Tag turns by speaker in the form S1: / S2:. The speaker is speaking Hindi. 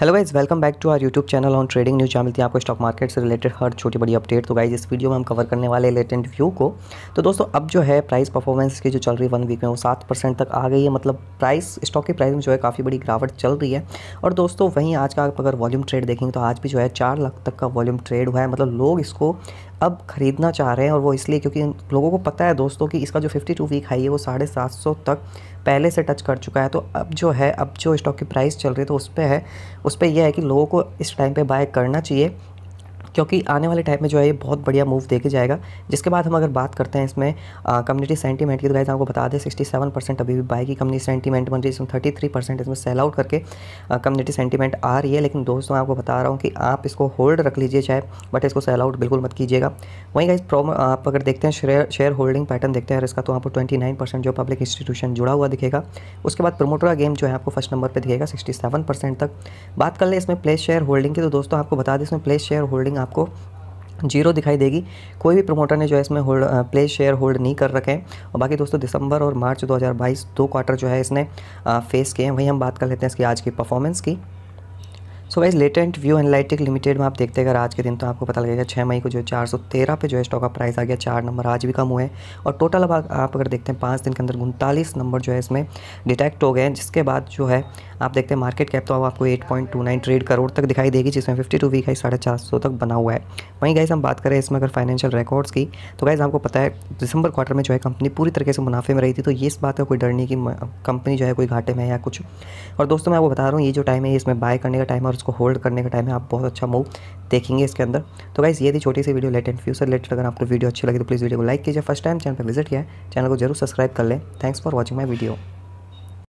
S1: hello guys welcome back to our YouTube channel on trading news जहाँ मिलती है आपको स्टॉक मार्केट से रिलेटेड हर छोटी बड़ी अपडेट तो गाइज इस वीडियो में हम कवर करने वाले लेटेंट व्यू को तो दोस्तों अब जो है प्राइस परफॉर्मेंस की जो चल रही है वन वीक में वो सात परसेंट तक आ गई है मतलब प्राइस स्टॉक की प्राइस में जो है काफ़ी बड़ी गिरावट चल रही है और दोस्तों वहीं आज का अगर वॉल्यूम ट्रेड देखेंगे तो आज भी जो है चार लाख तक का वॉल्यूम ट्रेड हुआ है मतलब लोग इसको अब खरीदना चाह रहे हैं और वो इसलिए क्योंकि लोगों को पता है दोस्तों कि इसका जो 52 वीक हाई है वो साढ़े सात सौ तक पहले से टच कर चुका है तो अब जो है अब जो स्टॉक की प्राइस चल रही है तो उस पर है उस पर यह है कि लोगों को इस टाइम पर बाय करना चाहिए क्योंकि आने वाले टाइम में जो है ये बहुत बढ़िया मूव देके जाएगा जिसके बाद हम अगर बात करते हैं इसमें कम्युनिटी सेंटीमेंट की तो गाइज आपको बता दें सिक्सटी सेवन परसेंट अभी भी बाई की कम्युनिटी सेंटीमेंट बन रही है थर्टी थ्री परसेंट इसमें सेल आउट करके कम्युनिटी सेंटीमेंट आ रही है लेकिन दोस्तों आपको बता रहा हूँ कि आप इसको होल्ड रख लीजिए चाहे बट इसको सेल आउट बिल्कुल मत कीजिएगा वहीं गाइज प्रो आप अगर देखते हैं शेयर शेयर होल्डिंग पैटर्न देखते हैं इसका तो आपको ट्वेंटी नाइन परसेंट जो पब्लिक इंस्टीट्यूशन जुड़ा हुआ दिखेगा उसके बाद प्रोमोटर का गेम जो है आपको फर्स्ट नंबर पर दिखेगा सिक्सटी सेवन परसेंट तक बात कर ले इसमें प्लेस शेयर होल्डिंग की तो दोस्तों आपको बता दें इसमें प्लेस शेयर होल्डिंग आपको जीरो दिखाई देगी कोई भी प्रमोटर ने जो है इसमें होल्ड प्ले शेयर होल्ड नहीं कर रखे हैं और बाकी दोस्तों दिसंबर और मार्च 2022 दो क्वार्टर जो है इसने फेस किए हैं वहीं हम बात कर लेते हैं इसकी आज की परफॉर्मेंस की सो वाइज लेटेंट व्यू एनालिटिक लिमिटेड में आप देखते अगर आज के दिन तो आपको पता लगेगा छः मई को जो है चार सौ तेरह पे जो है स्टॉक का प्राइस आ गया चार नंबर आज भी कम हुए और टोटल अब आप अगर देखते हैं पाँच दिन के अंदर उनतालीस नंबर जो है इसमें डिटेक्ट हो गए जिसके बाद जो है आप देखते हैं मार्केट कैप तो अब आपको eight point two nine trade crore तक दिखाई देगी जिसमें फिफ्टी टू वीक है साढ़े चार सौ तक बना हुआ है वहीं गाइज हम बात करें इसमें अगर फाइनेंशियल रिकॉर्ड्स की तो गाइज आपको पता है दिसंबर क्वार्टर में जो है कंपनी पूरी तरीके से मुनाफे में रही थी तो ये इस बात का कोई डर नहीं कि कंपनी जो है कोई घाटे में है या कुछ और दोस्तों मैं आपको बता रहा हूँ ये जो टाइम है इसमें बाय करने का टाइम और उसको होल्ड करने का टाइम है आप बहुत अच्छा मूव देखेंगे इसके अंदर तो गाइज़ ये थी छोटी सी वीडियो लेट एंड फ्यूचर रिलेटेड अगर आपको वीडियो अच्छी लगी तो प्लीज़ वीडियो को लाइक कीजिए फर्स्ट टाइम चैनल पर विजिट किया है चैनल को जरूर सब्सक्राइब कर लें thanks for watching my video